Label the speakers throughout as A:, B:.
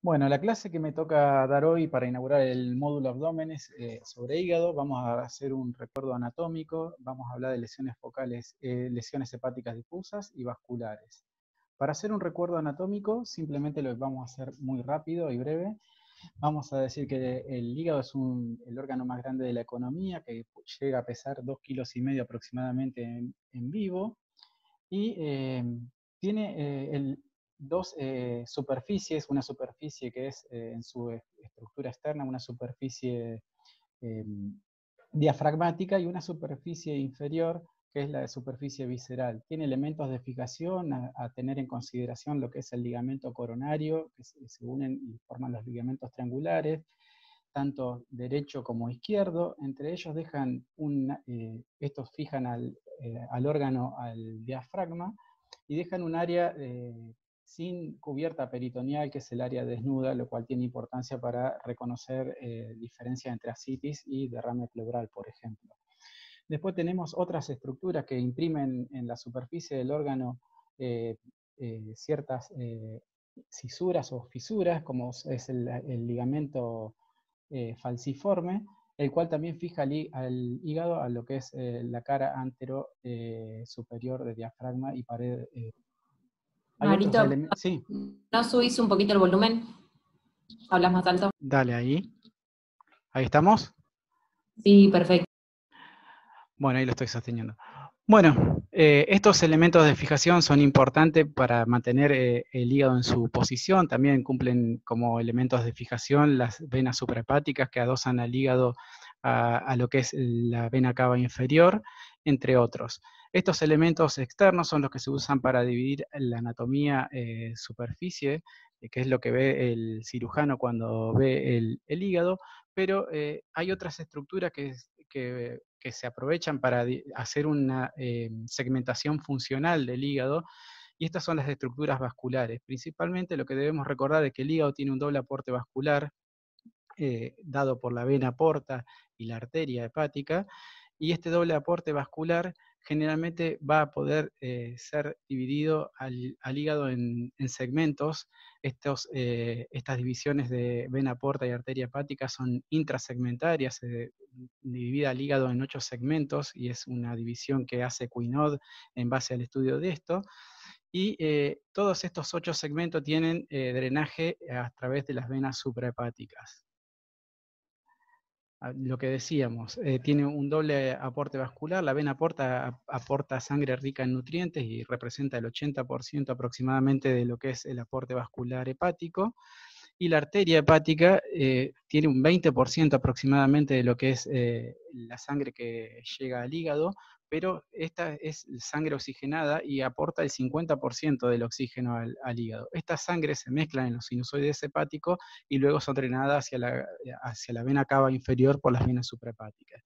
A: Bueno, la clase que me toca dar hoy para inaugurar el módulo abdomen es eh, sobre hígado, vamos a hacer un recuerdo anatómico, vamos a hablar de lesiones focales, eh, lesiones hepáticas difusas y vasculares. Para hacer un recuerdo anatómico, simplemente lo vamos a hacer muy rápido y breve. Vamos a decir que el hígado es el órgano más grande de la economía, que llega a pesar dos kilos y medio aproximadamente en, vivo, y eh, tiene el, dos eh, superficies, una superficie que es eh, en su estructura externa una superficie eh, diafragmática y una superficie inferior que es la de superficie visceral. Tiene elementos de fijación a, tener en consideración lo que es el ligamento coronario, que se, unen y forman los ligamentos triangulares, tanto derecho como izquierdo. Entre ellos dejan un, estos fijan al, órgano, al diafragma, y dejan un área sin cubierta peritoneal, que es el área desnuda, lo cual tiene importancia para reconocer eh, diferencias entre ascitis y derrame pleural, por ejemplo. Después tenemos otras estructuras que imprimen en la superficie del órgano eh, eh, ciertas eh, cisuras o fisuras, como es el, ligamento falciforme, el cual también fija al, hígado a lo que es la cara antero superior del diafragma y pared Marito, ¿no subís un poquito el volumen? ¿Hablas más alto? Dale, ahí. ¿Ahí estamos? Sí, perfecto. Bueno, ahí lo estoy sosteniendo. Bueno, eh, estos elementos de fijación son importantes para mantener eh, el hígado en su posición, también cumplen como elementos de fijación las venas suprahepáticas que adosan al hígado a lo que es la vena cava inferior, entre otros. Estos elementos externos son los que se usan para dividir la anatomía eh, superficie, eh, que es lo que ve el cirujano cuando ve el, hígado, pero eh, hay otras estructuras que, se aprovechan para hacer una segmentación funcional del hígado, y estas son las estructuras vasculares. Principalmente lo que debemos recordar es que el hígado tiene un doble aporte vascular, dado por la vena porta y la arteria hepática, y este doble aporte vascular generalmente va a poder eh, ser dividido al, hígado en, segmentos. Eh, estas divisiones de vena porta y arteria hepática son intrasegmentarias, se al hígado en ocho segmentos y es una división que hace Quinod en base al estudio de esto. Y eh, todos estos ocho segmentos tienen drenaje a través de las venas suprahepáticas lo que decíamos, eh, tiene un doble aporte vascular, la vena aporta, aporta sangre rica en nutrientes y representa el 80% aproximadamente de lo que es el aporte vascular hepático, y la arteria hepática eh, tiene un 20% aproximadamente de lo que es eh, la sangre que llega al hígado, pero esta es sangre oxigenada y aporta el 50% del oxígeno al, hígado. Esta sangre se mezcla en los sinusoides hepáticos y luego son drenadas hacia la, hacia la vena cava inferior por las venas suprahepáticas.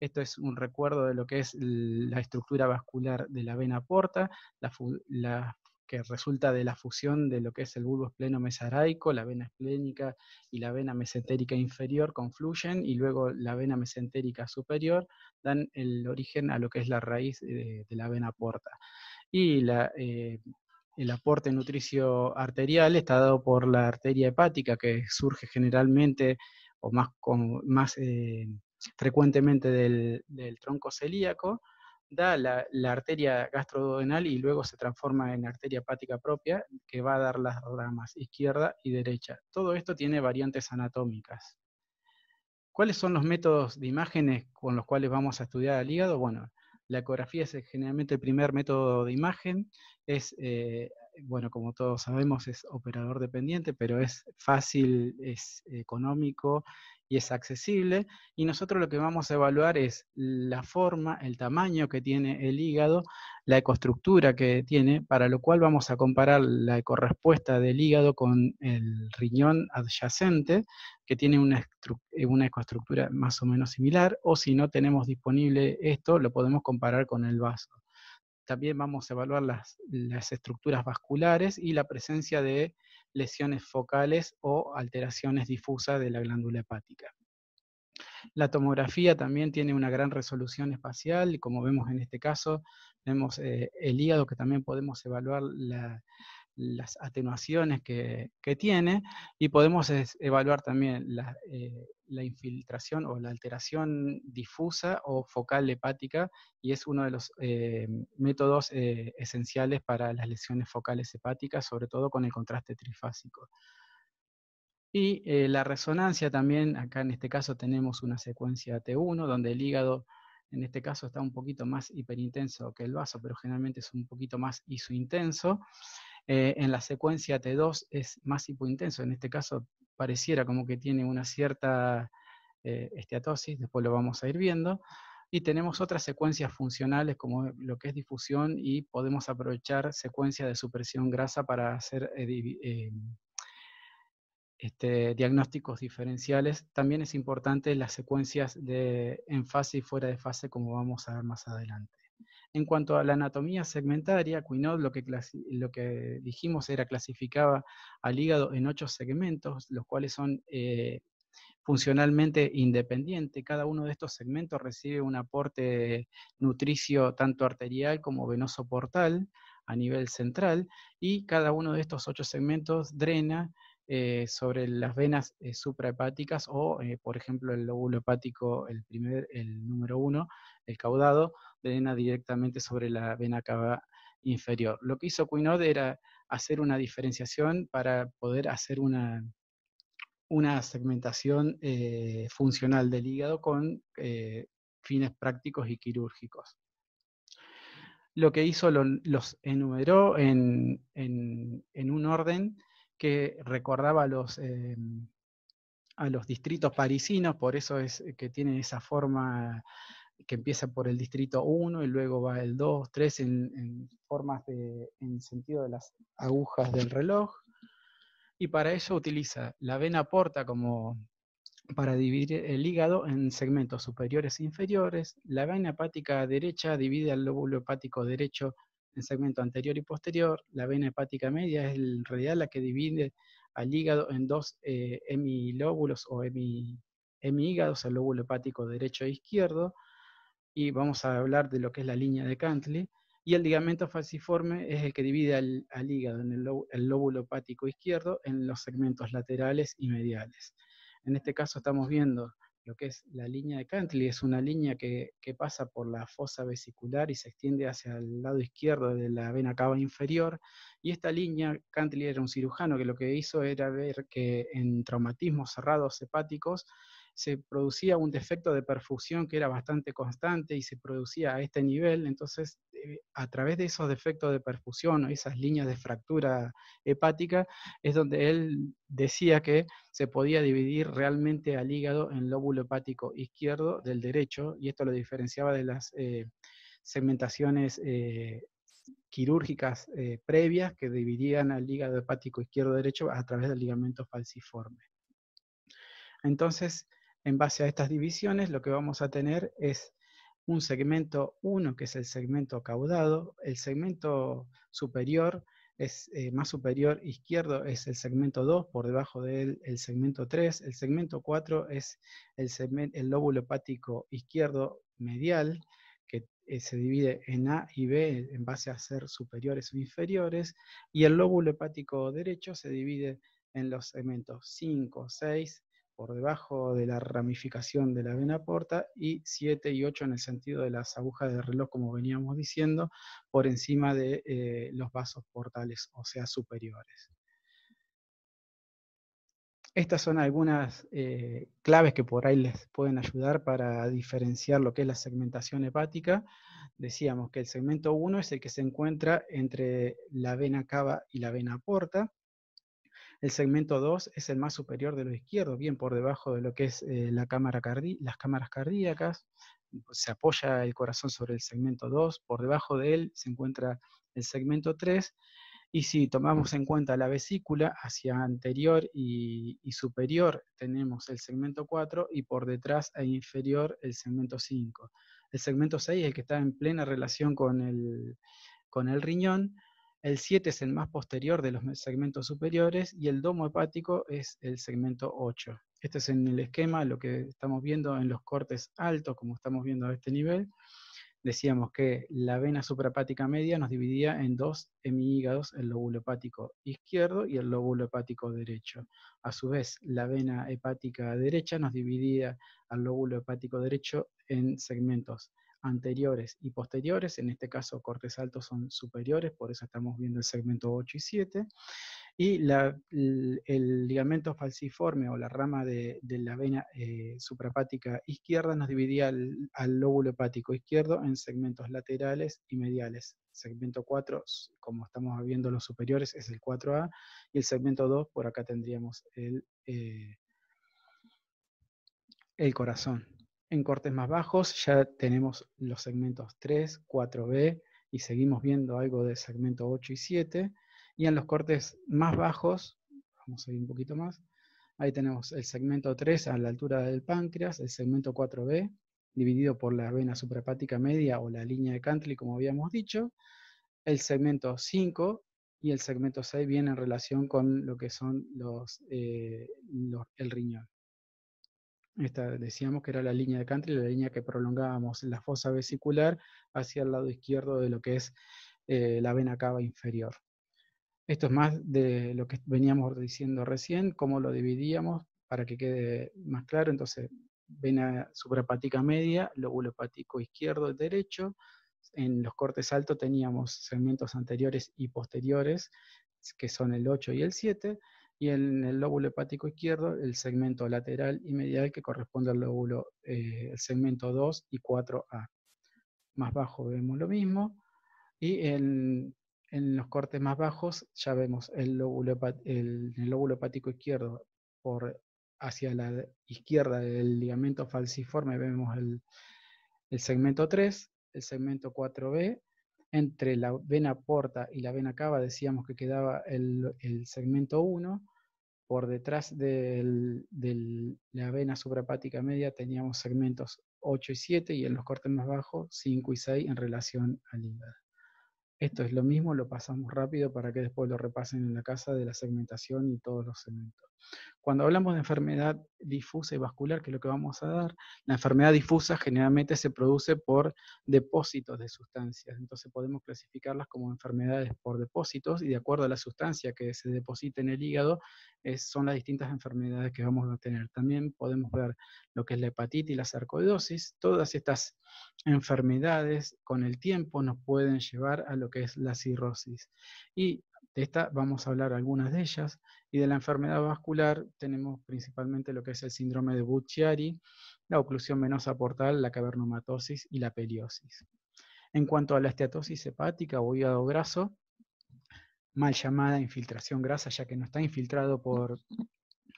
A: Esto es un recuerdo de lo que es la estructura vascular de la vena porta, la, la que resulta de la fusión de lo que es el bulbo espleno mesaraico, la vena esplénica y la vena mesentérica inferior confluyen y luego la vena mesentérica superior dan el origen a lo que es la raíz de, la vena porta. Y eh, el aporte nutricio arterial está dado por la arteria hepática que surge generalmente o más, más eh, frecuentemente del tronco celíaco da la, arteria gastrodenal y luego se transforma en arteria hepática propia, que va a dar las ramas izquierda y derecha. Todo esto tiene variantes anatómicas. ¿Cuáles son los métodos de imágenes con los cuales vamos a estudiar al hígado? Bueno, la ecografía es generalmente el primer método de imagen, es eh, bueno, como todos sabemos, es operador dependiente, pero es fácil, es económico y es accesible. Y nosotros lo que vamos a evaluar es la forma, el tamaño que tiene el hígado, la ecoestructura que tiene, para lo cual vamos a comparar la ecorrespuesta del hígado con el riñón adyacente, que tiene una, eh, una ecoestructura más o menos similar, o si no tenemos disponible esto, lo podemos comparar con el vaso. También vamos a evaluar las, estructuras vasculares y la presencia de lesiones focales o alteraciones difusas de la glándula hepática. La tomografía también tiene una gran resolución espacial y como vemos en este caso, vemos eh, el hígado que también podemos evaluar la, las atenuaciones que, tiene y podemos evaluar también eh, la, infiltración o la alteración difusa o focal hepática y es uno de los eh, métodos eh, esenciales para las lesiones focales hepáticas, sobre todo con el contraste trifásico. Y la resonancia también, acá en este caso tenemos una secuencia T1 donde el hígado en este caso está un poquito más hiperintenso que el vaso, pero generalmente es un poquito más isointenso. Eh, en la secuencia T2 es más hipointenso, en este caso pareciera como que tiene una cierta eh, esteatosis, después lo vamos a ir viendo, y tenemos otras secuencias funcionales como lo que es difusión y podemos aprovechar secuencias de supresión grasa para hacer eh, este, diagnósticos diferenciales. También es importante las secuencias de en fase y fuera de fase como vamos a ver más adelante. En cuanto a la anatomía segmentaria, Quinot lo que, dijimos era clasificaba al hígado en ocho segmentos, los cuales son eh, funcionalmente independientes. Cada uno de estos segmentos recibe un aporte nutricio tanto arterial como venoso portal a nivel central y cada uno de estos ocho segmentos drena eh, sobre las venas eh, suprahepáticas o, eh, por ejemplo, el lóbulo hepático, el, el número uno, el caudado, drena directamente sobre la vena cava inferior. Lo que hizo Quinod era hacer una diferenciación para poder hacer una, segmentación funcional del hígado con fines prácticos y quirúrgicos lo que hizo los enumeró en, un orden que recordaba a los, em, a los distritos parisinos, por eso es eh, que tienen esa forma que empieza por el distrito 1 y luego va el 2, 3 en, formas de, en sentido de las agujas del reloj. Y para eso utiliza la vena porta como para dividir el hígado en segmentos superiores e inferiores. La vena hepática derecha divide al lóbulo hepático derecho en segmento anterior y posterior, la vena hepática media es en realidad la que divide al hígado en dos eh, hemilóbulos o hemi, hemihígados, el lóbulo hepático derecho e izquierdo, y vamos a hablar de lo que es la línea de Cantley, y el ligamento falciforme es el que divide al, hígado en el, lóbulo hepático izquierdo en los segmentos laterales y mediales. En este caso estamos viendo lo que es la línea de Cantley, es una línea que, pasa por la fosa vesicular y se extiende hacia el lado izquierdo de la vena cava inferior. Y esta línea, Cantley era un cirujano que lo que hizo era ver que en traumatismos cerrados hepáticos se producía un defecto de perfusión que era bastante constante y se producía a este nivel, entonces eh, a través de esos defectos de perfusión o esas líneas de fractura hepática, es donde él decía que se podía dividir realmente al hígado en lóbulo hepático izquierdo del derecho, y esto lo diferenciaba de las eh, segmentaciones eh, quirúrgicas previas que dividían al hígado hepático izquierdo-derecho a través del ligamento falciforme. Entonces, en base a estas divisiones, lo que vamos a tener es un segmento 1, que es el segmento caudado, el segmento superior es eh, más superior izquierdo es el segmento 2, por debajo de él el segmento 3, el segmento 4 es el, lóbulo hepático izquierdo medial, que eh, se divide en A y B en base a ser superiores o inferiores, y el lóbulo hepático derecho se divide en los segmentos 5, 6, por debajo de la ramificación de la vena porta y 7 y 8 en el sentido de las agujas del reloj, como veníamos diciendo, por encima de eh, los vasos portales, o sea, superiores. Estas son algunas eh, claves que por ahí les pueden ayudar para diferenciar lo que es la segmentación hepática. Decíamos que el segmento 1 es el que se encuentra entre la vena cava y la vena porta. El segmento 2 es el más superior de lo izquierdo, bien por debajo de lo que es eh, la cámara las cámaras cardíacas. Se apoya el corazón sobre el segmento 2, por debajo de él se encuentra el segmento 3. Y si tomamos en cuenta la vesícula, hacia anterior y, superior tenemos el segmento 4 y por detrás e inferior el segmento 5. El segmento 6 es el que está en plena relación con el, con el riñón el 7 es el más posterior de los segmentos superiores y el domo hepático es el segmento 8. Este es en el esquema lo que estamos viendo en los cortes altos, como estamos viendo a este nivel. Decíamos que la vena suprahepática media nos dividía en dos hemihígados, el lóbulo hepático izquierdo y el lóbulo hepático derecho. A su vez, la vena hepática derecha nos dividía al lóbulo hepático derecho en segmentos anteriores y posteriores, en este caso cortes altos son superiores, por eso estamos viendo el segmento 8 y 7, y el, ligamento falciforme o la rama de, la vena eh, izquierda nos dividía al, lóbulo hepático izquierdo en segmentos laterales y mediales. Segmento 4, como estamos viendo los superiores, es el 4A, y el segmento 2, por acá tendríamos el, eh, el corazón. En cortes más bajos ya tenemos los segmentos 3, 4B y seguimos viendo algo de segmento 8 y 7. Y en los cortes más bajos, vamos a ir un poquito más, ahí tenemos el segmento 3 a la altura del páncreas, el segmento 4B dividido por la vena suprahepática media o la línea de Cantley como habíamos dicho, el segmento 5 y el segmento 6 viene en relación con lo que son los eh, el riñón. Esta decíamos que era la línea de Cantri, la línea que prolongábamos la fosa vesicular hacia el lado izquierdo de lo que es eh, la vena cava inferior. Esto es más de lo que veníamos diciendo recién, cómo lo dividíamos para que quede más claro. Entonces, vena suprapática media, lóbulo hepático izquierdo, derecho. En los cortes altos teníamos segmentos anteriores y posteriores, que son el 8 y el 7 y en el lóbulo hepático izquierdo el segmento lateral y medial que corresponde al lóbulo, eh, segmento 2 y 4A. Más bajo vemos lo mismo y en, los cortes más bajos ya vemos el lóbulo, el, lóbulo hepático izquierdo por hacia la izquierda del ligamento falciforme vemos el, el segmento 3, el segmento 4B entre la vena porta y la vena cava decíamos que quedaba el, segmento 1, por detrás de la vena suprapática media teníamos segmentos 8 y 7 y en los cortes más bajos 5 y 6 en relación al hígado. Esto es lo mismo, lo pasamos rápido para que después lo repasen en la casa de la segmentación y todos los segmentos. Cuando hablamos de enfermedad difusa y vascular, que es lo que vamos a dar, la enfermedad difusa generalmente se produce por depósitos de sustancias, entonces podemos clasificarlas como enfermedades por depósitos y de acuerdo a la sustancia que se deposita en el hígado, son las distintas enfermedades que vamos a tener. También podemos ver lo que es la hepatitis, y la sarcoidosis, todas estas enfermedades con el tiempo nos pueden llevar a lo que es la cirrosis. Y de esta vamos a hablar algunas de ellas. Y de la enfermedad vascular tenemos principalmente lo que es el síndrome de Bucciari, la oclusión venosa portal, la cavernomatosis y la peliosis. En cuanto a la esteatosis hepática o hígado graso, mal llamada infiltración grasa, ya que no está infiltrado por,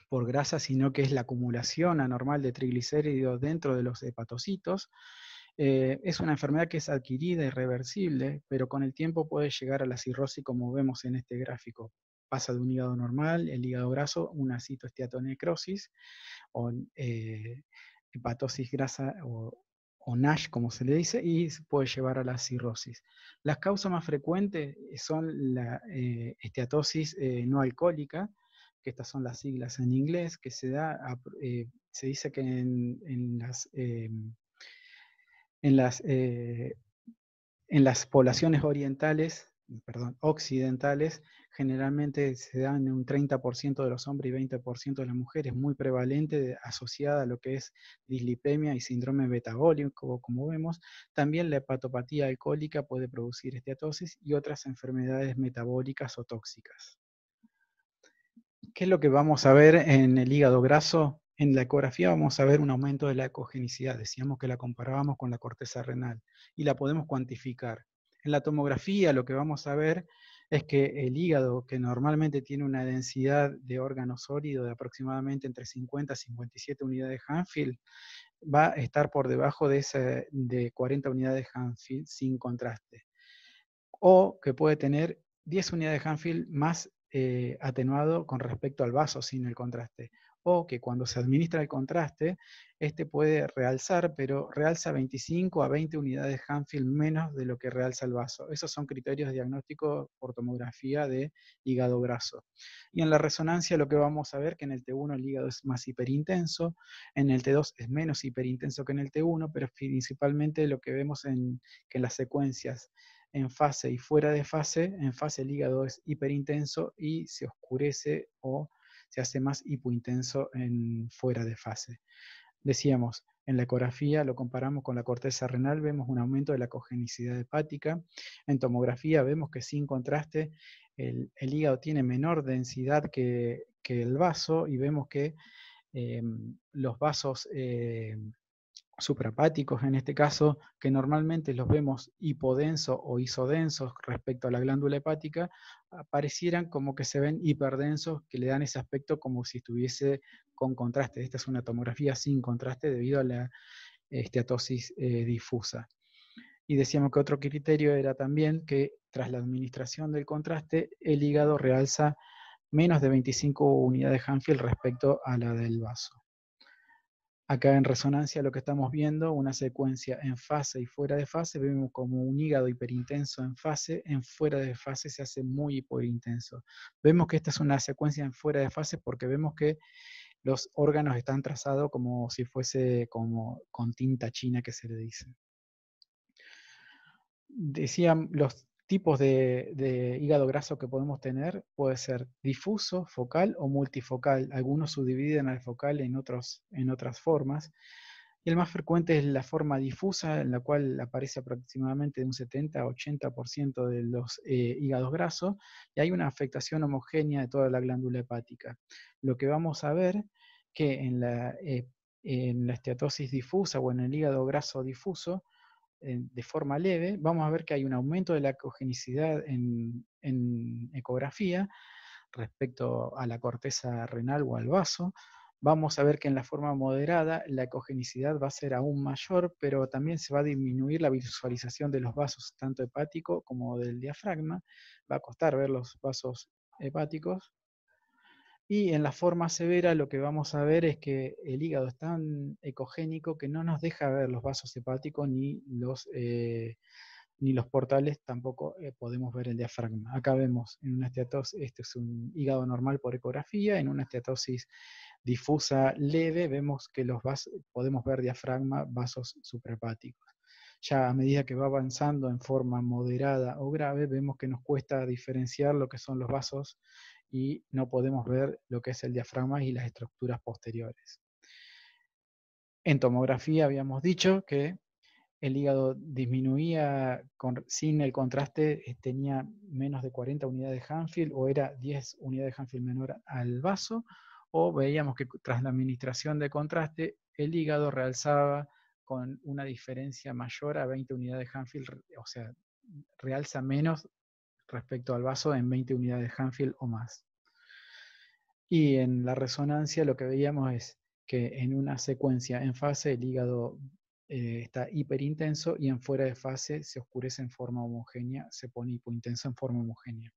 A: por grasa, sino que es la acumulación anormal de triglicéridos dentro de los hepatocitos, eh, es una enfermedad que es adquirida y reversible, pero con el tiempo puede llegar a la cirrosis como vemos en este gráfico. Pasa de un hígado normal, el hígado graso, una citoesteatonecrosis o eh, hepatosis grasa o, NASH, como se le dice, y puede llevar a la cirrosis. Las causas más frecuentes eh, son la esteatosis no alcohólica, que estas son las siglas en inglés, que se da, se dice que en las em, en las, eh, en las poblaciones orientales, perdón, occidentales, generalmente se dan un 30% de los hombres y 20% de las mujeres, muy prevalente, asociada a lo que es dislipemia y síndrome metabólico, como, como vemos. También la hepatopatía alcohólica puede producir esteatosis y otras enfermedades metabólicas o tóxicas. ¿Qué es lo que vamos a ver en el hígado graso? En la ecografía vamos a ver un aumento de la ecogenicidad, decíamos que la comparábamos con la corteza renal y la podemos cuantificar. En la tomografía lo que vamos a ver es que el hígado, que normalmente tiene una densidad de órgano sólido de aproximadamente entre 50 y 57 unidades de Hanfield, va a estar por debajo de, ese, de 40 unidades de Hanfield sin contraste. O que puede tener 10 unidades de Hanfield más eh, atenuado con respecto al vaso sin el contraste o que cuando se administra el contraste, este puede realzar, pero realza 25 a 20 unidades Hanfield menos de lo que realza el vaso. Esos son criterios de diagnóstico por tomografía de hígado graso. Y en la resonancia lo que vamos a ver que en el T1 el hígado es más hiperintenso, en el T2 es menos hiperintenso que en el T1, pero principalmente lo que vemos en, que en las secuencias en fase y fuera de fase, en fase el hígado es hiperintenso y se oscurece o se hace más hipointenso en fuera de fase. Decíamos, en la ecografía lo comparamos con la corteza renal, vemos un aumento de la cogenicidad hepática. En tomografía vemos que sin contraste el, hígado tiene menor densidad que, el vaso y vemos que em, los vasos eh, suprapáticos en este caso, que normalmente los vemos hipodensos o isodensos respecto a la glándula hepática, aparecieran ah, como que se ven hiperdensos, que le dan ese aspecto como si estuviese con contraste. Esta es una tomografía sin contraste debido a la esteatosis eh, difusa. Y decíamos que otro criterio era también que tras la administración del contraste, el hígado realza menos de 25 unidades Hanfield respecto a la del vaso. Acá en resonancia lo que estamos viendo, una secuencia en fase y fuera de fase, vemos como un hígado hiperintenso en fase, en fuera de fase se hace muy hiperintenso. Vemos que esta es una secuencia en fuera de fase porque vemos que los órganos están trazados como si fuese como con tinta china que se le dice. Decían los tipos de, hígado graso que podemos tener puede ser difuso, focal o multifocal. Algunos subdividen al focal en, otros, en otras formas. Y el más frecuente es la forma difusa, en la cual aparece aproximadamente un 70 a 80% de los eh, hígados grasos, y hay una afectación homogénea de toda la glándula hepática. Lo que vamos a ver que en la, eh, en la esteatosis difusa o en el hígado graso difuso, de forma leve, vamos a ver que hay un aumento de la ecogenicidad en, en ecografía respecto a la corteza renal o al vaso. Vamos a ver que en la forma moderada la ecogenicidad va a ser aún mayor, pero también se va a disminuir la visualización de los vasos, tanto hepático como del diafragma. Va a costar ver los vasos hepáticos, y en la forma severa lo que vamos a ver es que el hígado es tan ecogénico que no nos deja ver los vasos hepáticos ni los, eh, ni los portales, tampoco eh, podemos ver el diafragma. Acá vemos en una esteatosis, este es un hígado normal por ecografía, en una esteatosis difusa leve vemos que los podemos ver diafragma, vasos suprahepáticos. Ya a medida que va avanzando en forma moderada o grave, vemos que nos cuesta diferenciar lo que son los vasos y no podemos ver lo que es el diafragma y las estructuras posteriores. En tomografía habíamos dicho que el hígado disminuía sin el contraste, eh, tenía menos de 40 unidades de Hanfield o era 10 unidades de Hanfield menor al vaso, o veíamos que tras la administración de contraste el hígado realzaba con una diferencia mayor a 20 unidades de Hanfield, o sea, realza menos respecto al vaso en 20 unidades Hanfield o más. Y en la resonancia lo que veíamos es que en una secuencia en fase el hígado eh, está hiperintenso y en fuera de fase se oscurece en forma homogénea, se pone hipointenso en forma homogénea.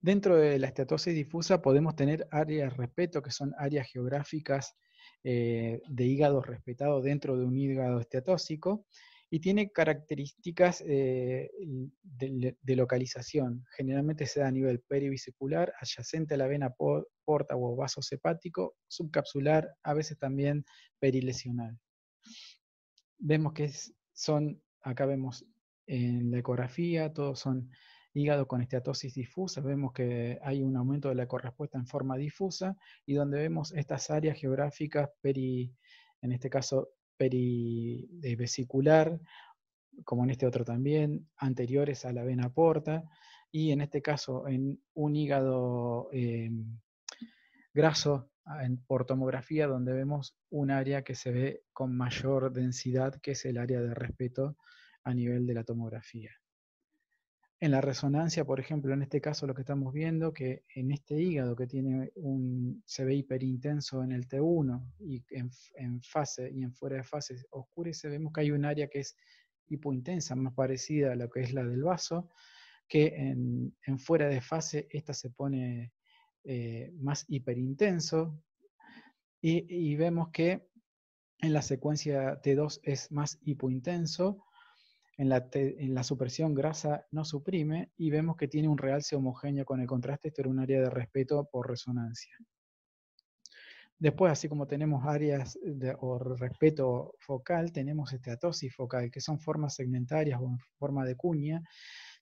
A: Dentro de la esteatosis difusa podemos tener áreas respeto, que son áreas geográficas eh, de hígado respetado dentro de un hígado esteatósico, y tiene características eh, de, localización. Generalmente se da a nivel perivisicular, adyacente a la vena porta o vaso hepático, subcapsular, a veces también perilesional. Vemos que son, acá vemos en la ecografía, todos son hígado con esteatosis difusa, vemos que hay un aumento de la correspuesta en forma difusa y donde vemos estas áreas geográficas peri, en este caso perivesicular, eh, como en este otro también, anteriores a la vena porta, y en este caso en un hígado eh, graso ah, por tomografía, donde vemos un área que se ve con mayor densidad, que es el área de respeto a nivel de la tomografía en la resonancia, por ejemplo, en este caso lo que estamos viendo, que en este hígado que tiene un, se ve hiperintenso en el T1 y en, fase y en fuera de fase oscurece, vemos que hay un área que es hipointensa, más parecida a lo que es la del vaso, que en, fuera de fase esta se pone eh, más hiperintenso y vemos que en la secuencia T2 es más hipointenso en la, supresión grasa no suprime y vemos que tiene un realce homogéneo con el contraste, esto era un área de respeto por resonancia. Después, así como tenemos áreas de, o respeto focal, tenemos esteatosis focal, que son formas segmentarias o en forma de cuña.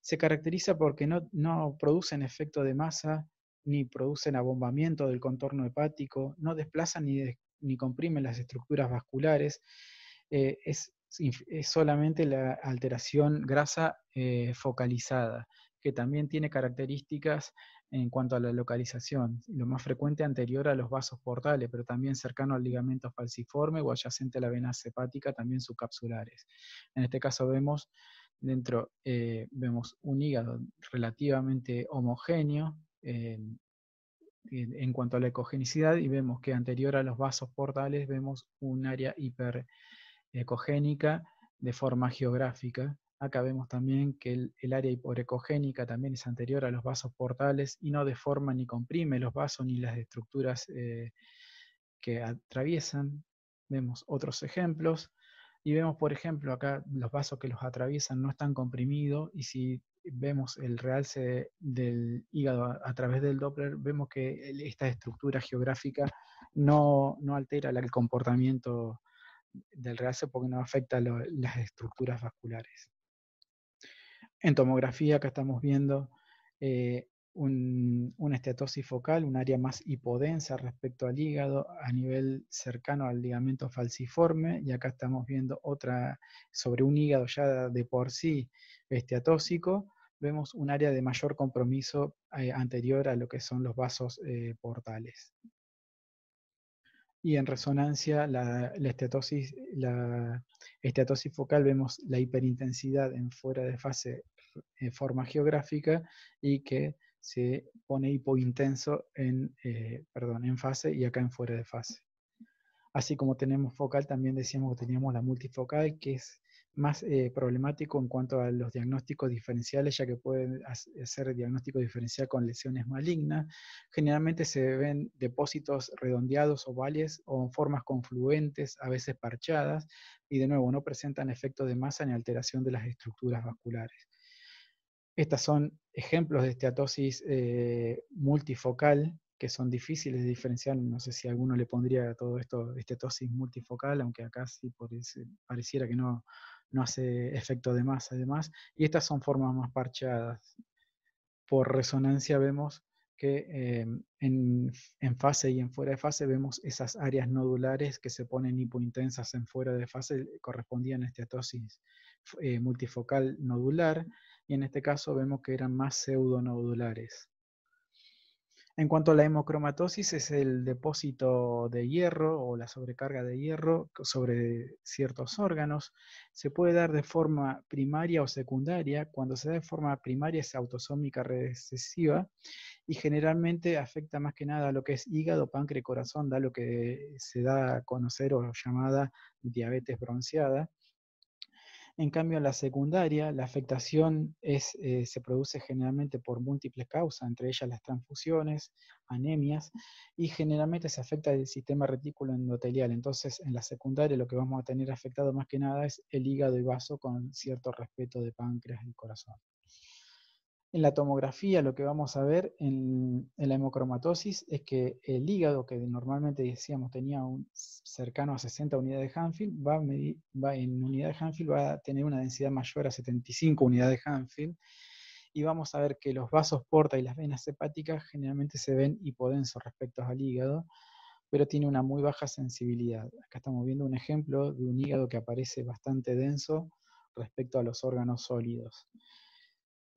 A: Se caracteriza porque no, no producen efecto de masa, ni producen abombamiento del contorno hepático, no desplazan ni, ni comprimen las estructuras vasculares. Eh, es es solamente la alteración grasa eh, focalizada, que también tiene características en cuanto a la localización, lo más frecuente anterior a los vasos portales, pero también cercano al ligamento falciforme o adyacente a la vena hepática, también subcapsulares. En este caso vemos dentro eh, vemos un hígado relativamente homogéneo eh, en cuanto a la ecogenicidad y vemos que anterior a los vasos portales vemos un área hiper ecogénica de forma geográfica. Acá vemos también que el, área hipoecogénica también es anterior a los vasos portales y no deforma ni comprime los vasos ni las estructuras eh, que atraviesan. Vemos otros ejemplos y vemos, por ejemplo, acá los vasos que los atraviesan no están comprimidos y si vemos el realce del hígado a, través del Doppler, vemos que eh, esta estructura geográfica no, no altera el comportamiento del reace porque no afecta las estructuras vasculares. En tomografía acá estamos viendo eh, una esteatosis focal, un área más hipodensa respecto al hígado, a nivel cercano al ligamento falciforme, y acá estamos viendo otra sobre un hígado ya de por sí esteatósico, vemos un área de mayor compromiso eh, anterior a lo que son los vasos eh, portales y en resonancia la, la, estetosis, la focal vemos la hiperintensidad en fuera de fase en eh, forma geográfica y que se pone hipointenso en, eh, perdón, en fase y acá en fuera de fase. Así como tenemos focal, también decíamos que teníamos la multifocal, que es más eh, problemático en cuanto a los diagnósticos diferenciales, ya que pueden hacer diagnóstico diferencial con lesiones malignas. Generalmente se ven depósitos redondeados ovales o en formas confluentes, a veces parchadas, y de nuevo no presentan efectos de masa ni alteración de las estructuras vasculares. Estas son ejemplos de esteatosis eh, multifocal que son difíciles de diferenciar. No sé si alguno le pondría a todo esto esteatosis multifocal, aunque acá sí eh, pareciera que no, no hace efecto de masa y Y estas son formas más parcheadas. Por resonancia vemos que em, en, fase y en fuera de fase vemos esas áreas nodulares que se ponen hipointensas en fuera de fase correspondían a esteatosis eh, multifocal nodular y en este caso vemos que eran más pseudonodulares. En cuanto a la hemocromatosis, es el depósito de hierro o la sobrecarga de hierro sobre ciertos órganos. Se puede dar de forma primaria o secundaria. Cuando se da de forma primaria es autosómica recesiva y generalmente afecta más que nada a lo que es hígado, páncreas, corazón, da lo que se da a conocer o llamada diabetes bronceada. En cambio, en la secundaria, la afectación es, eh, se produce generalmente por múltiples causas, entre ellas las transfusiones, anemias, y generalmente se afecta el sistema retículo endotelial. Entonces, en la secundaria lo que vamos a tener afectado más que nada es el hígado y vaso con cierto respeto de páncreas y corazón. En la tomografía lo que vamos a ver en, la hemocromatosis es que el hígado, que normalmente decíamos tenía un cercano a 60 unidades de Hanfield, va, va en unidad de Hanfield va a tener una densidad mayor a 75 unidades de Hanfield. Y vamos a ver que los vasos porta y las venas hepáticas generalmente se ven hipodensos respecto al hígado, pero tiene una muy baja sensibilidad. Acá estamos viendo un ejemplo de un hígado que aparece bastante denso respecto a los órganos sólidos.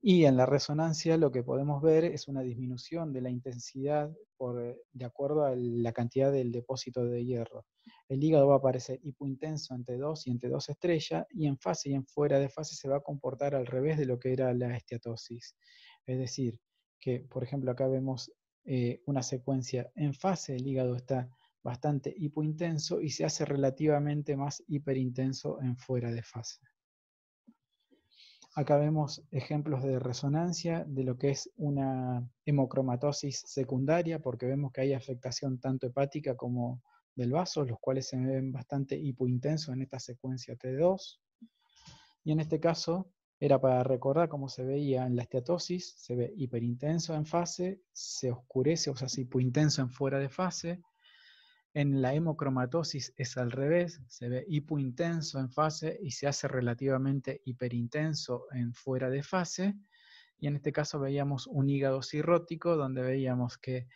A: Y en la resonancia lo que podemos ver es una disminución de la intensidad eh, de acuerdo a la cantidad del depósito de hierro. El hígado va a aparecer hipointenso entre dos y entre dos estrellas y en fase y en fuera de fase se va a comportar al revés de lo que era la esteatosis. Es decir, que por ejemplo acá vemos eh, una secuencia en fase, el hígado está bastante hipointenso y se hace relativamente más hiperintenso en fuera de fase. Acá vemos ejemplos de resonancia de lo que es una hemocromatosis secundaria, porque vemos que hay afectación tanto hepática como del vaso, los cuales se ven bastante hipointensos en esta secuencia T2. Y en este caso era para recordar cómo se veía en la esteatosis, se ve hiperintenso en fase, se oscurece, o sea, se hipointenso en fuera de fase, en la hemocromatosis es al revés, se ve hipointenso en fase y se hace relativamente hiperintenso en fuera de fase. Y en este caso veíamos un hígado cirrótico donde veíamos que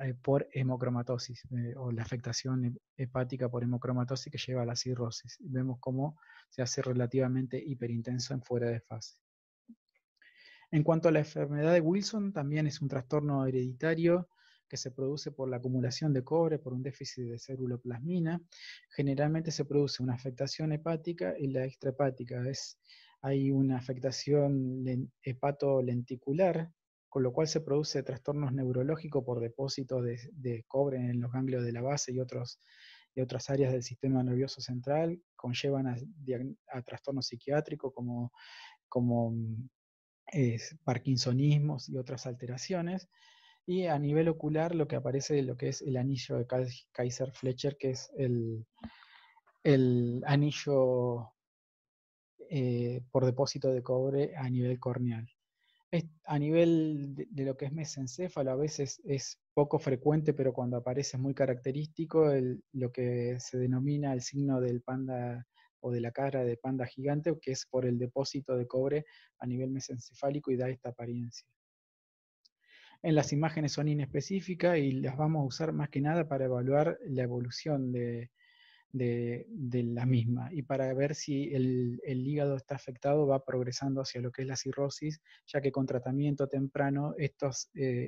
A: eh, por hemocromatosis eh, o la afectación hepática por hemocromatosis que lleva a la cirrosis. Vemos cómo se hace relativamente hiperintenso en fuera de fase. En cuanto a la enfermedad de Wilson, también es un trastorno hereditario que se produce por la acumulación de cobre, por un déficit de ceruloplasmina. Generalmente se produce una afectación hepática y la extrahepática es hay una afectación hepatolenticular, con lo cual se produce trastornos neurológicos por depósito de, cobre en los ganglios de la base y otros y otras áreas del sistema nervioso central, conllevan a, trastornos psiquiátricos como, como mm, parkinsonismos y otras alteraciones. Y a nivel ocular lo que aparece es lo que es el anillo de Kaiser Fletcher, que es el, anillo eh, por depósito de cobre a nivel corneal. a nivel de, lo que es mesencéfalo, a veces es poco frecuente, pero cuando aparece es muy característico lo que se denomina el signo del panda o de la cara de panda gigante, que es por el depósito de cobre a nivel mesencefálico y da esta apariencia en las imágenes son inespecíficas y las vamos a usar más que nada para evaluar la evolución de, la misma y para ver si el, hígado está afectado, va progresando hacia lo que es la cirrosis, ya que con tratamiento temprano eh,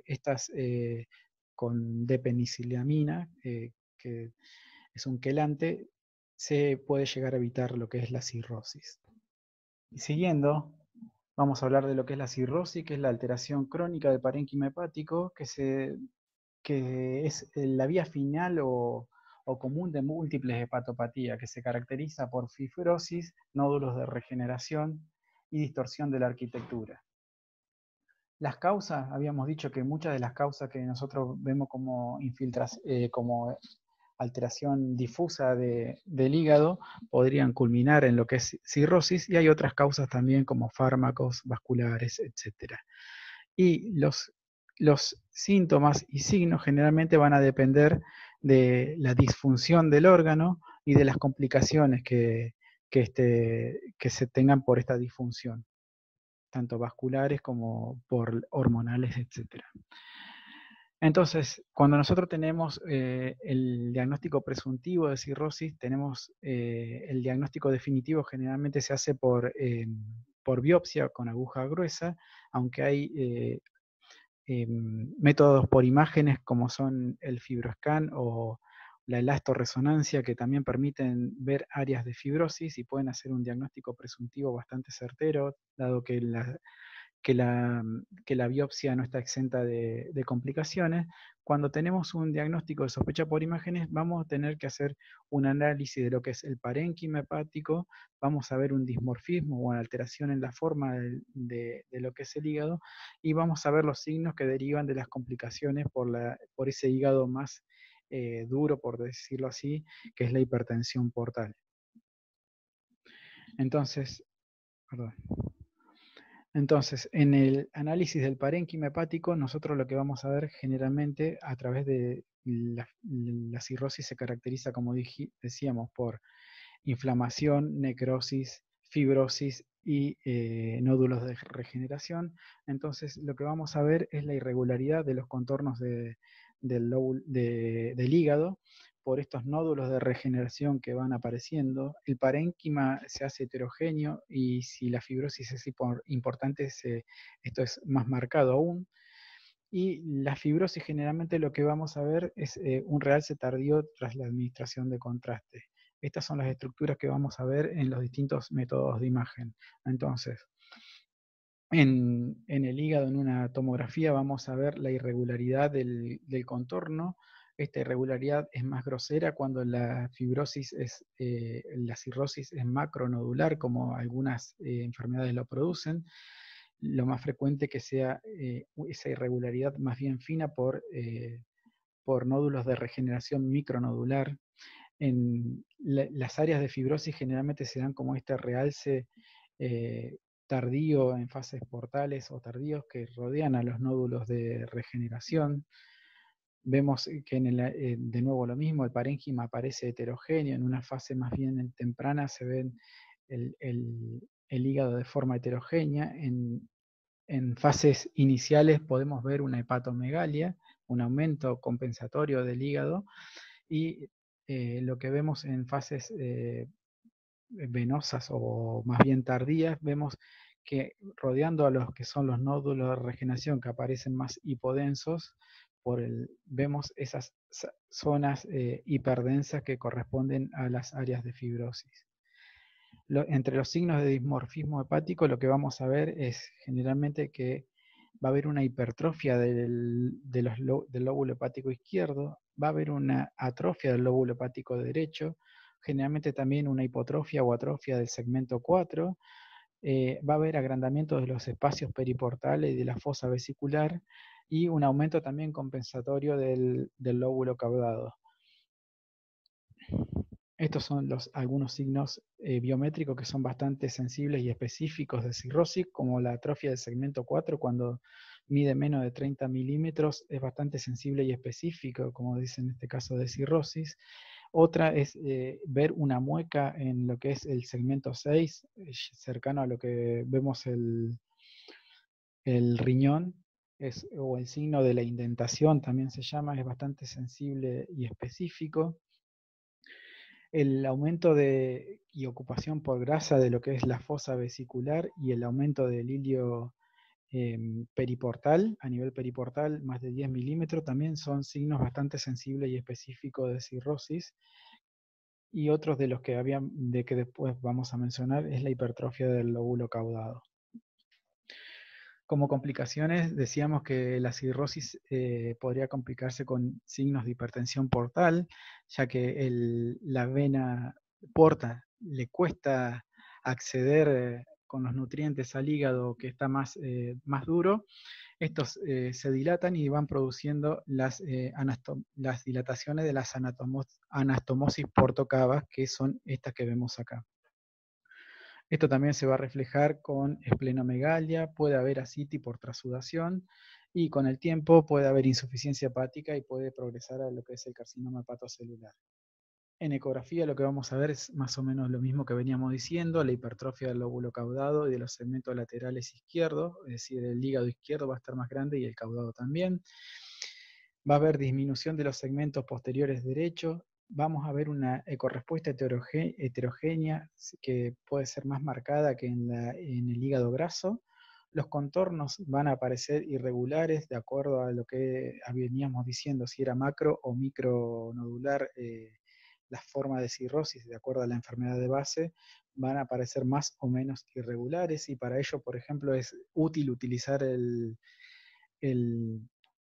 A: estas eh, con depenicilamina, eh, que es un quelante, se puede llegar a evitar lo que es la cirrosis. Y siguiendo Vamos a hablar de lo que es la cirrosis, que es la alteración crónica del parénquima hepático, que, es eh, la vía final o, común de múltiples hepatopatías, que se caracteriza por fibrosis, nódulos de regeneración y distorsión de la arquitectura. Las causas, habíamos dicho que muchas de las causas que nosotros vemos como, infiltras, eh, como alteración difusa de, del hígado podrían culminar en lo que es cirrosis y hay otras causas también como fármacos vasculares, etc. Y los, los síntomas y signos generalmente van a depender de la disfunción del órgano y de las complicaciones que, que este, se tengan por esta disfunción, tanto vasculares como por hormonales, etcétera. Entonces, cuando nosotros tenemos eh, el diagnóstico presuntivo de cirrosis, tenemos eh, el diagnóstico definitivo, generalmente se hace por, eh, por biopsia con aguja gruesa, aunque hay métodos por imágenes como son el fibroscan o la elastoresonancia que también permiten ver áreas de fibrosis y pueden hacer un diagnóstico presuntivo bastante certero, dado que la, que la, mm, que la biopsia no está exenta de, complicaciones. Cuando tenemos un diagnóstico de sospecha por imágenes, vamos a tener que hacer un análisis de lo que es el parénquima hepático, vamos a ver un dismorfismo o una alteración en la forma de, lo que es el hígado y vamos a ver los signos que derivan de las complicaciones por, por ese hígado más eh, duro, por decirlo así, que es la hipertensión portal. Entonces, perdón. Entonces, en el análisis del parénquima hepático, nosotros lo que vamos a ver generalmente a través de la, cirrosis se caracteriza, como decíamos, por inflamación, necrosis, fibrosis y eh, nódulos de regeneración. Entonces, lo que vamos a ver es la irregularidad de los contornos del, del hígado, por estos nódulos de regeneración que van apareciendo. El parénquima se hace heterogéneo y si la fibrosis es importante, esto es más marcado aún. Y la fibrosis generalmente lo que vamos a ver es eh, un realce tardío tras la administración de contraste. Estas son las estructuras que vamos a ver en los distintos métodos de imagen. Entonces, en, el hígado, en una tomografía, vamos a ver la irregularidad del contorno, esta irregularidad es más grosera cuando la fibrosis es, eh, la cirrosis es macronodular, como algunas eh, enfermedades lo producen. Lo más frecuente que sea eh, esa irregularidad más bien fina por, por nódulos de regeneración micronodular. En las áreas de fibrosis generalmente se dan como este realce tardío en fases portales o tardíos que rodean a los nódulos de regeneración. Vemos eh, que eh, de nuevo lo mismo, el parénquima aparece heterogéneo, en una fase más bien temprana se ve el, hígado de forma heterogénea, en, fases iniciales podemos ver una hepatomegalia, un aumento compensatorio del hígado, y eh, lo que vemos en fases venosas o más bien tardías, vemos que rodeando a los que son los nódulos de regeneración que aparecen más hipodensos, por el, vemos esas zonas eh, hiperdensas que corresponden a las áreas de fibrosis. entre los signos de dismorfismo hepático lo que vamos a ver es generalmente que va a haber una hipertrofia del, del lóbulo hepático izquierdo, va a haber una atrofia del lóbulo hepático derecho, generalmente también una hipotrofia o atrofia del segmento 4, eh, va a haber agrandamiento de los espacios periportales y de la fosa vesicular, y un aumento también compensatorio del, lóbulo caudado. Estos son los, algunos signos eh, biométricos que son bastante sensibles y específicos de cirrosis, como la atrofia del segmento 4 cuando mide menos de 30 milímetros, es bastante sensible y específico, como dice en este caso de cirrosis. Otra es eh, ver una mueca en lo que es el segmento 6, eh, cercano a lo que vemos el riñón, o el signo de la indentación también se llama, es bastante sensible y específico. El aumento de, y ocupación por grasa de lo que es la fosa vesicular y el aumento del ilio em, periportal, a nivel periportal, más de 10 milímetros, también son signos bastante sensibles y específicos de cirrosis. Y otros de los que, de que después vamos a mencionar es la hipertrofia del lóbulo caudado. Como complicaciones, decíamos que la cirrosis eh, podría complicarse con signos de hipertensión portal, ya que la vena porta le cuesta acceder con los nutrientes al hígado que está más, eh, más duro. Estos eh, se dilatan y van produciendo las, las dilataciones de las anastomosis portocavas, que son estas que vemos acá. Esto también se va a reflejar con esplenomegalia, puede haber ascitis por trasudación y con el tiempo puede haber insuficiencia hepática y puede progresar a lo que es el carcinoma hepatocelular. En ecografía lo que vamos a ver es más o menos lo mismo que veníamos diciendo, la hipertrofia del lóbulo caudado y de los segmentos laterales izquierdos, es decir, el hígado izquierdo va a estar más grande y el caudado también. Va a haber disminución de los segmentos posteriores derecho, vamos a ver una ecorrespuesta heterogénea que puede ser más marcada que en, el hígado graso. Los contornos van a aparecer irregulares de acuerdo a lo que veníamos diciendo, si era macro o micronodular, nodular, eh, la forma de cirrosis, de acuerdo a la enfermedad de base, van a aparecer más o menos irregulares y para ello, por ejemplo, es útil utilizar el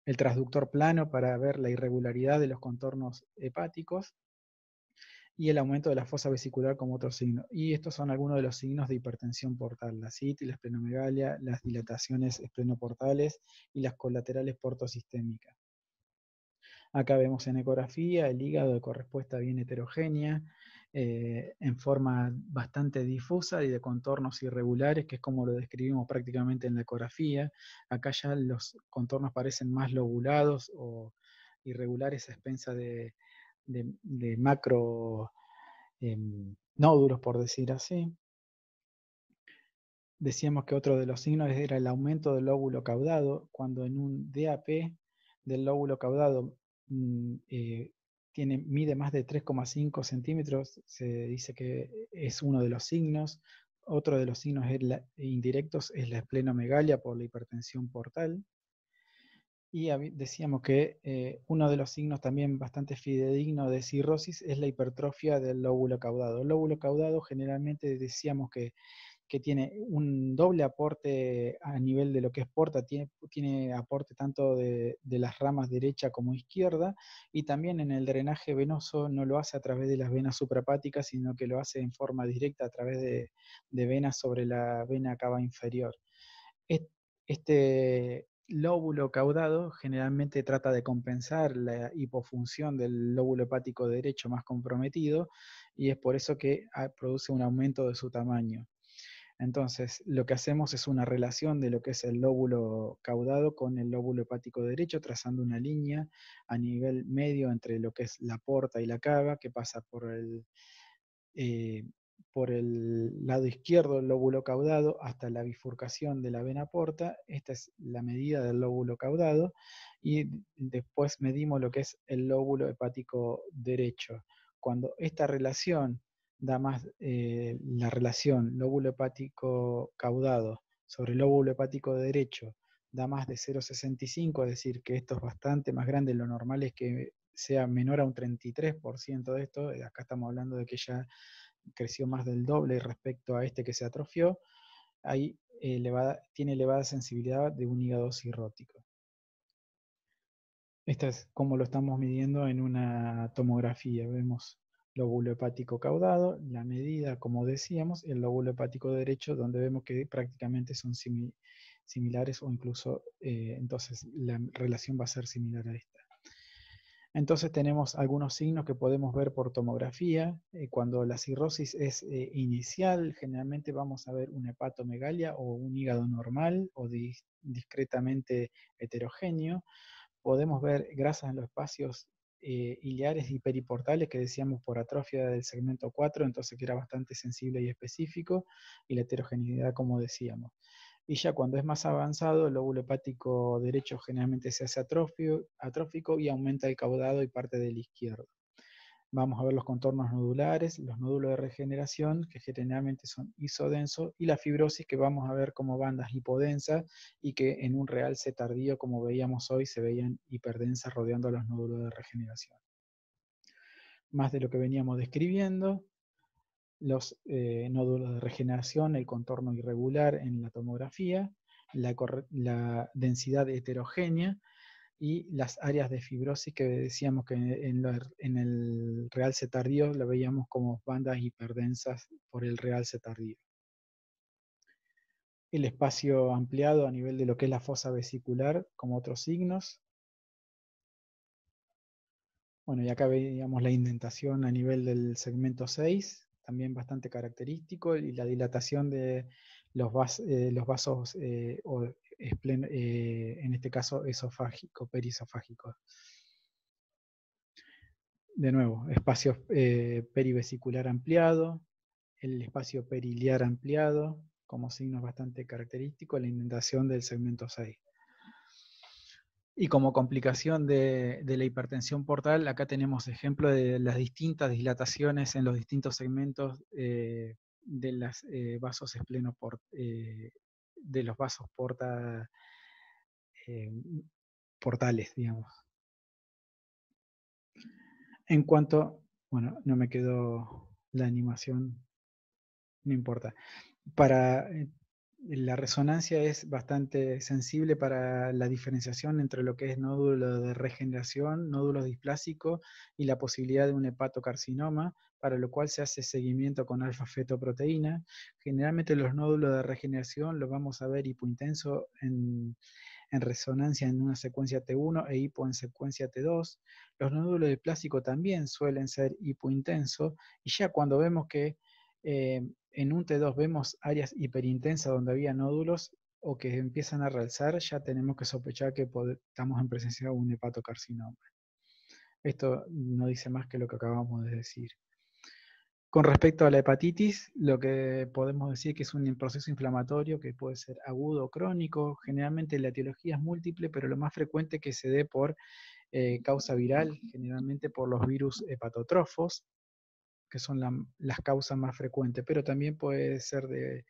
A: el transductor plano para ver la irregularidad de los contornos hepáticos y el aumento de la fosa vesicular como otro signo. Y estos son algunos de los signos de hipertensión portal, la CIT la esplenomegalia, las dilataciones esplenoportales y las colaterales portosistémicas. Acá vemos en ecografía el hígado de correspuesta bien heterogénea, eh, en forma bastante difusa y de contornos irregulares, que es como lo describimos prácticamente en la ecografía. Acá ya los contornos parecen más lobulados o irregulares a expensa de, macro em, nódulos, por decir así. Decíamos que otro de los signos era el aumento del lóbulo caudado, cuando en un DAP del lóbulo caudado mm, eh, tiene, mide más de 3,5 centímetros, se dice que es uno de los signos. Otro de los signos indirectos es la esplenomegalia por la hipertensión portal. Y decíamos que eh, uno de los signos también bastante fidedigno de cirrosis es la hipertrofia del lóbulo caudado. El lóbulo caudado generalmente decíamos que que tiene un doble aporte a nivel de lo que exporta tiene, tiene aporte tanto de, las ramas derecha como izquierda, y también en el drenaje venoso no lo hace a través de las venas suprapáticas, sino que lo hace en forma directa a través de, de venas sobre la vena cava inferior. Este lóbulo caudado generalmente trata de compensar la hipofunción del lóbulo hepático derecho más comprometido y es por eso que ah, produce un aumento de su tamaño. Entonces, lo que hacemos es una relación de lo que es el lóbulo caudado con el lóbulo hepático derecho, trazando una línea a nivel medio entre lo que es la porta y la cava, que pasa por el, eh, por el lado izquierdo del lóbulo caudado hasta la bifurcación de la vena porta. Esta es la medida del lóbulo caudado. Y después medimos lo que es el lóbulo hepático derecho. Cuando esta relación da más eh, la relación lóbulo hepático caudado sobre lóbulo hepático derecho, da más de 0,65, es decir, que esto es bastante más grande, lo normal es que sea menor a un 33% de esto, eh, acá estamos hablando de que ya creció más del doble respecto a este que se atrofió, ahí eh, tiene elevada sensibilidad de un hígado cirrótico. Esta es como lo estamos midiendo en una tomografía. Vemos lóbulo hepático caudado, la medida, como decíamos, el lóbulo hepático derecho, donde vemos que prácticamente son similares o incluso, eh, entonces la relación va a ser similar a esta. Entonces tenemos algunos signos que podemos ver por tomografía. Eh, cuando la cirrosis es eh, inicial, generalmente vamos a ver una hepatomegalia o un hígado normal o discretamente heterogéneo. Podemos ver grasas en los espacios eh, y periportales que decíamos por atrofia del segmento 4, entonces que era bastante sensible y específico, y la heterogeneidad como decíamos. Y ya cuando es más avanzado, el lóbulo hepático derecho generalmente se hace atrofio, atrófico y aumenta el caudado y parte del izquierdo. Vamos a ver los contornos nodulares, los nódulos de regeneración, que generalmente son isodensos, y la fibrosis, que vamos a ver como bandas hipodensas y que en un realce tardío, como veíamos hoy, se veían hiperdensas rodeando los nódulos de regeneración. Más de lo que veníamos describiendo, los eh, nódulos de regeneración, el contorno irregular en la tomografía, la densidad heterogénea, y las áreas de fibrosis que decíamos que en, el realce tardío la veíamos como bandas hiperdensas por el realce tardío. El espacio ampliado a nivel de lo que es la fosa vesicular como otros signos. Bueno, y acá veíamos la indentación a nivel del segmento 6, también bastante característico, y la dilatación de los, eh, vasos eh, eh, en este caso esofágico, perisofágico. De nuevo, espacio eh, perivesicular ampliado, el espacio periliar ampliado, como signo bastante característico, la indentación del segmento 6. Y como complicación de, la hipertensión portal, acá tenemos ejemplo de las distintas dilataciones en los distintos segmentos eh, de los vasos esplenoportales de los vasos eh, portales, digamos. En cuanto, bueno, no me quedó la animación, no importa. Para eh, la resonancia es bastante sensible para la diferenciación entre lo que es nódulo de regeneración, nódulo displásico y la posibilidad de un hepatocarcinoma, para lo cual se hace seguimiento con alfa-fetoproteína. Generalmente los nódulos de regeneración los vamos a ver hipointenso en, resonancia en una secuencia T1 e hipo en secuencia T2. Los nódulos de también suelen ser hipointenso y ya cuando vemos que eh, en un T2 vemos áreas hiperintensas donde había nódulos o que empiezan a realzar, ya tenemos que sospechar que estamos en presencia de un hepatocarcinoma. Esto no dice más que lo que acabamos de decir. Con respecto a la hepatitis, lo que podemos decir es que es un proceso inflamatorio que puede ser agudo o crónico. Generalmente la etiología es múltiple, pero lo más frecuente que se dé por eh, causa viral, generalmente por los virus hepatotrofos, que son las causas más frecuentes, pero también puede ser de,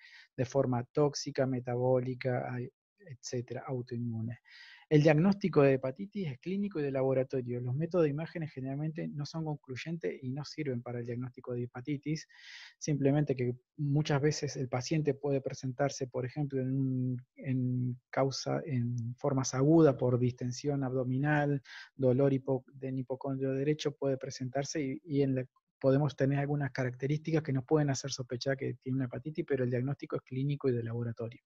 A: forma tóxica, metabólica, etcétera, autoinmune. El diagnóstico de hepatitis es clínico y de laboratorio. Los métodos de imágenes generalmente no son concluyentes y no sirven para el diagnóstico de hepatitis. Simplemente que muchas veces el paciente puede presentarse, por ejemplo, en, en causa, en formas agudas por distensión abdominal, dolor hipo, hipocondrio derecho, puede presentarse y en la podemos tener algunas características que nos pueden hacer sospechar que tiene una hepatitis, pero el diagnóstico es clínico y de laboratorio.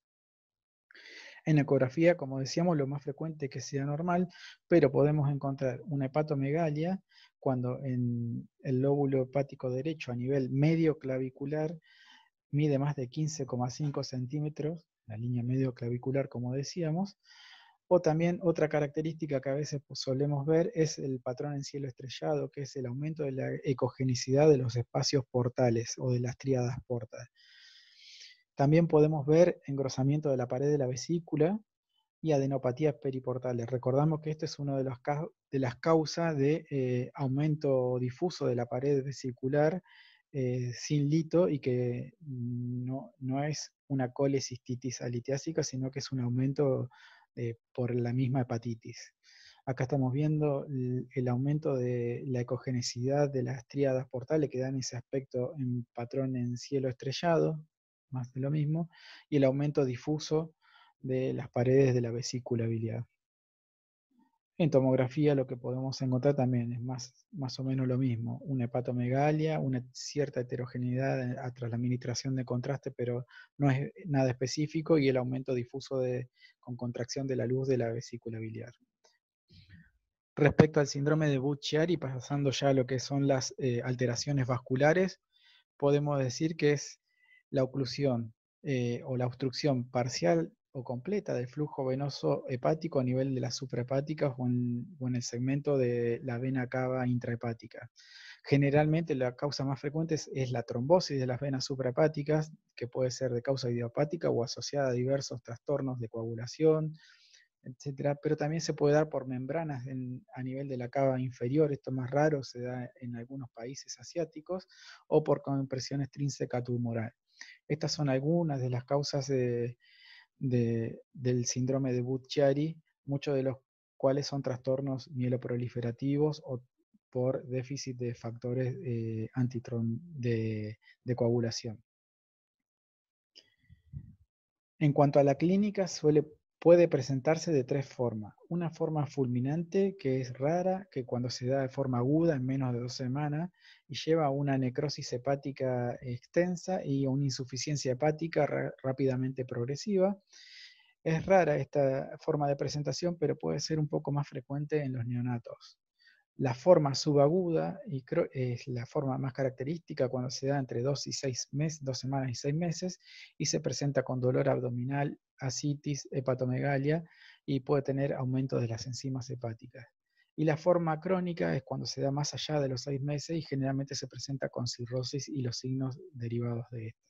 A: En ecografía, como decíamos, lo más frecuente es que sea normal, pero podemos encontrar una hepatomegalia cuando en el lóbulo hepático derecho a nivel medio clavicular mide más de 15,5 centímetros, la línea medio clavicular, como decíamos, o también otra característica que a veces pues, solemos ver es el patrón en cielo estrellado, que es el aumento de la ecogenicidad de los espacios portales o de las triadas portales. También podemos ver engrosamiento de la pared de la vesícula y adenopatías periportales. Recordamos que esto es uno de, de las causas de eh, aumento difuso de la pared vesicular eh, sin lito y que no, no es una colecistitis alitiásica, sino que es un aumento eh, por la misma hepatitis. Acá estamos viendo el, aumento de la ecogenicidad de las triadas portales que dan ese aspecto en patrón en cielo estrellado, más de lo mismo, y el aumento difuso de las paredes de la vesícula biliar. En tomografía lo que podemos encontrar también es más, más o menos lo mismo, una hepatomegalia, una cierta heterogeneidad eh, tras la administración de contraste, pero no es nada específico, y el aumento difuso con contracción de la luz de la vesícula biliar. Respecto al síndrome de Bucciari, pasando ya a lo que son las eh, alteraciones vasculares, podemos decir que es la oclusión eh, o la obstrucción parcial completa del flujo venoso hepático a nivel de las suprahepáticas o en, en el segmento de la vena cava intrahepática. Generalmente la causa más frecuente es, la trombosis de las venas suprahepáticas, que puede ser de causa idiopática o asociada a diversos trastornos de coagulación, etcétera, pero también se puede dar por membranas a nivel de la cava inferior, esto más raro se da en algunos países asiáticos, o por compresión extrínseca tumoral. Estas son algunas de las causas de, del síndrome de Bucciari, muchos de los cuales son trastornos mieloproliferativos o por déficit de factores eh, de coagulación. En cuanto a la clínica, suele Puede presentarse de tres formas. Una forma fulminante, que es rara, que cuando se da de forma aguda en menos de dos semanas y lleva una necrosis hepática extensa y una insuficiencia hepática rápidamente progresiva. Es rara esta forma de presentación, pero puede ser un poco más frecuente en los neonatos. La forma subaguda es la forma más característica cuando se da entre dos y seis meses, dos semanas y seis meses y se presenta con dolor abdominal asitis, hepatomegalia y puede tener aumento de las enzimas hepáticas. Y la forma crónica es cuando se da más allá de los seis meses y generalmente se presenta con cirrosis y los signos derivados de esta.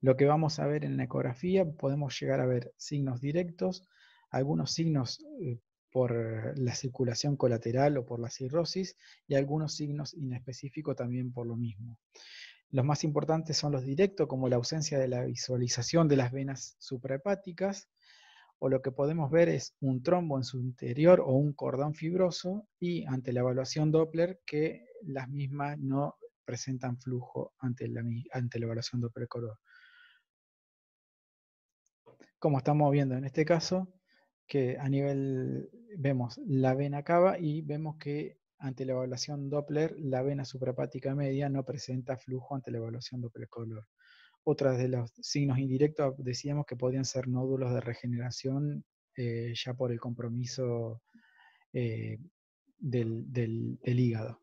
A: Lo que vamos a ver en la ecografía, podemos llegar a ver signos directos, algunos signos eh, por la circulación colateral o por la cirrosis y algunos signos inespecíficos también por lo mismo. Los más importantes son los directos, como la ausencia de la visualización de las venas suprahepáticas, o lo que podemos ver es un trombo en su interior o un cordón fibroso, y ante la evaluación Doppler, que las mismas no presentan flujo ante la, ante la evaluación Doppler color. Como estamos viendo en este caso, que a nivel vemos la vena cava y vemos que ante la evaluación Doppler, la vena suprapática media no presenta flujo ante la evaluación Doppler-Color. Otras de los signos indirectos decíamos que podían ser nódulos de regeneración eh, ya por el compromiso eh, del, del hígado.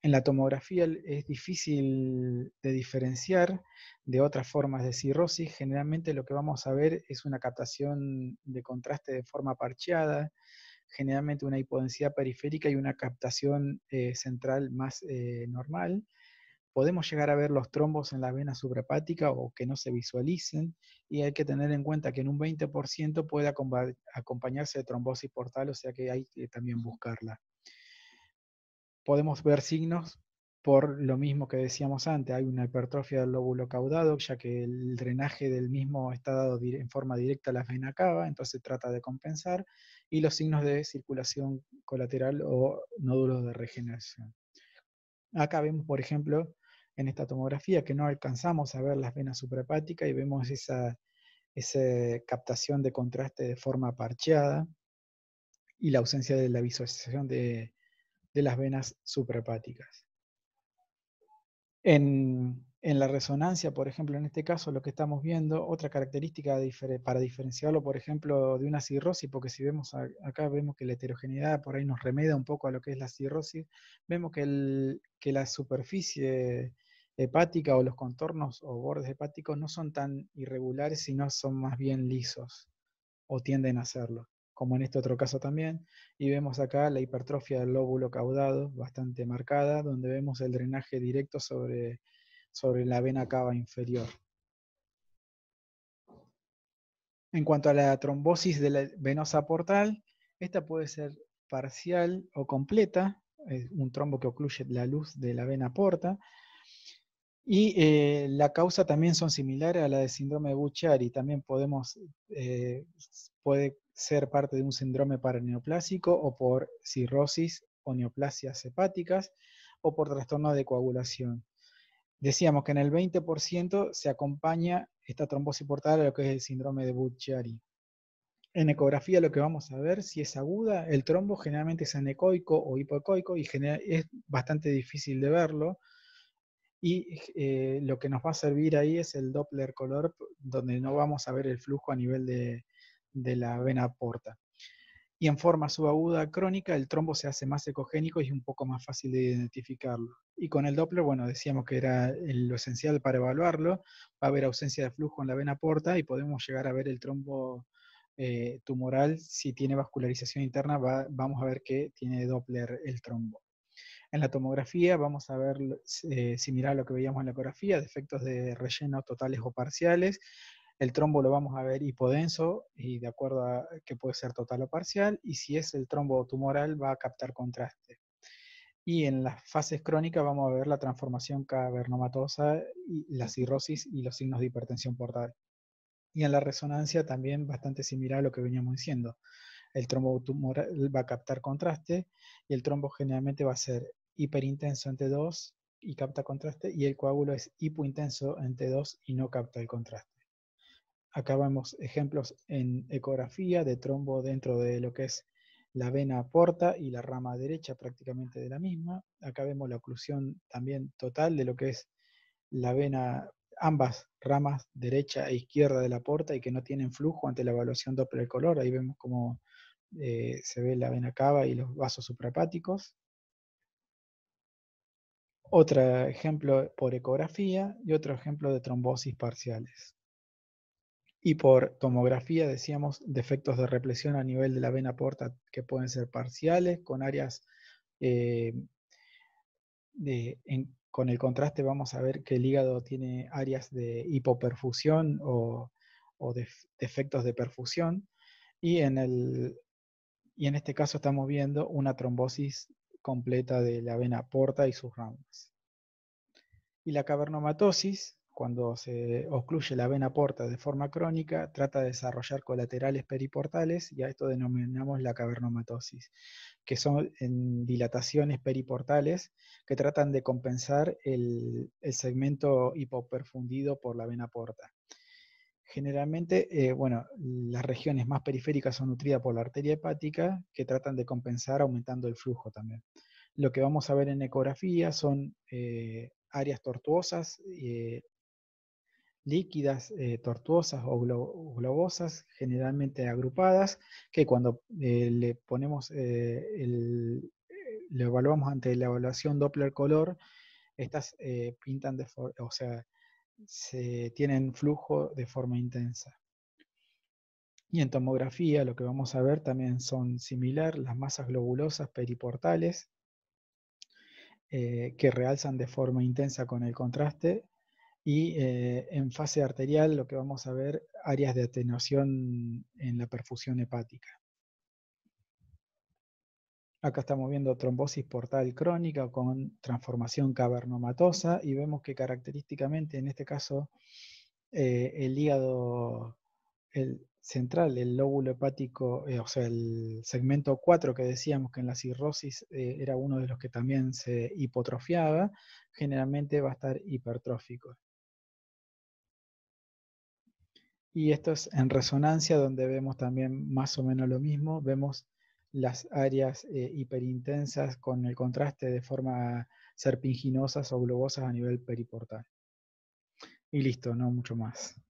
A: En la tomografía es difícil de diferenciar de otras formas de cirrosis. Generalmente lo que vamos a ver es una captación de contraste de forma parcheada, generalmente una hipodensidad periférica y una captación eh, central más eh, normal. Podemos llegar a ver los trombos en la vena suprapática o que no se visualicen y hay que tener en cuenta que en un 20% puede acompañarse de trombosis portal, o sea que hay que también buscarla. Podemos ver signos por lo mismo que decíamos antes, hay una hipertrofia del lóbulo caudado, ya que el drenaje del mismo está dado en forma directa a la vena cava, entonces trata de compensar, y los signos de circulación colateral o nódulos de regeneración. Acá vemos, por ejemplo, en esta tomografía que no alcanzamos a ver las venas suprahepáticas y vemos esa, captación de contraste de forma parcheada y la ausencia de la visualización de, las venas suprahepáticas. En, la resonancia, por ejemplo, en este caso lo que estamos viendo, otra característica para diferenciarlo, por ejemplo, de una cirrosis, porque si vemos acá, vemos que la heterogeneidad por ahí nos remeda un poco a lo que es la cirrosis, vemos que, que la superficie hepática o los contornos o bordes hepáticos no son tan irregulares, sino son más bien lisos o tienden a serlo como en este otro caso también, y vemos acá la hipertrofia del lóbulo caudado bastante marcada, donde vemos el drenaje directo sobre, sobre la vena cava inferior. En cuanto a la trombosis de la venosa portal, esta puede ser parcial o completa, es un trombo que ocluye la luz de la vena porta, y eh, la causa también son similares a la de síndrome de Buchari. También podemos, eh, puede ser parte de un síndrome paraneoplásico o por cirrosis o neoplasias hepáticas o por trastorno de coagulación. Decíamos que en el 20% se acompaña esta trombosis portal a lo que es el síndrome de Bucciari. En ecografía lo que vamos a ver, si es aguda, el trombo generalmente es anecoico o hipoecoico y es bastante difícil de verlo. Y eh, lo que nos va a servir ahí es el Doppler color, donde no vamos a ver el flujo a nivel de, de la vena porta. Y en forma subaguda crónica, el trombo se hace más ecogénico y es un poco más fácil de identificarlo. Y con el Doppler, bueno, decíamos que era lo esencial para evaluarlo, va a haber ausencia de flujo en la vena porta y podemos llegar a ver el trombo eh, tumoral. Si tiene vascularización interna, vamos a ver que tiene Doppler el trombo. En la tomografía vamos a ver, eh, similar a lo que veíamos en la ecografía, defectos de relleno totales o parciales el trombo lo vamos a ver hipodenso y de acuerdo a que puede ser total o parcial, y si es el trombo tumoral va a captar contraste. Y en las fases crónicas vamos a ver la transformación cavernomatosa, y la cirrosis y los signos de hipertensión portal. Y en la resonancia también bastante similar a lo que veníamos diciendo. El trombo tumoral va a captar contraste y el trombo generalmente va a ser hiperintenso en t 2 y capta contraste y el coágulo es hipointenso en t 2 y no capta el contraste. Acá vemos ejemplos en ecografía de trombo dentro de lo que es la vena porta y la rama derecha prácticamente de la misma. Acá vemos la oclusión también total de lo que es la vena, ambas ramas derecha e izquierda de la porta y que no tienen flujo ante la evaluación Doppler color. Ahí vemos cómo eh, se ve la vena cava y los vasos suprapáticos. Otro ejemplo por ecografía y otro ejemplo de trombosis parciales. Y por tomografía decíamos defectos de represión a nivel de la vena porta que pueden ser parciales, con áreas eh, de, con el contraste vamos a ver que el hígado tiene áreas de hipoperfusión o, de, defectos de perfusión. Y en, el, y en este caso estamos viendo una trombosis completa de la vena porta y sus ramas. Y la cavernomatosis cuando se ocluye la vena porta de forma crónica, trata de desarrollar colaterales periportales y a esto denominamos la cavernomatosis, que son dilataciones periportales que tratan de compensar el, segmento hipoperfundido por la vena porta. Generalmente, eh, bueno, las regiones más periféricas son nutridas por la arteria hepática, que tratan de compensar aumentando el flujo también. Lo que vamos a ver en ecografía son eh, áreas tortuosas eh, líquidas, eh, tortuosas o globosas, generalmente agrupadas, que cuando eh, le ponemos, eh, el, lo evaluamos ante la evaluación Doppler color, estas pintan de o sea, se tienen flujo de forma intensa. Y en tomografía lo que vamos a ver también son similar las masas globulosas periportales que realzan de forma intensa con el contraste y eh, en fase arterial lo que vamos a ver áreas de atenuación en la perfusión hepática. Acá estamos viendo trombosis portal crónica con transformación cavernomatosa y vemos que característicamente en este caso eh, el hígado el central, el lóbulo hepático, eh, o sea, el segmento 4 que decíamos que en la cirrosis era uno de los que también se hipotrofiaba, generalmente va a estar hipertrófico. Y esto es en resonancia, donde vemos también más o menos lo mismo. Vemos las áreas eh, hiperintensas con el contraste de forma serpinginosas o globosas a nivel periportal. Y listo, no mucho más.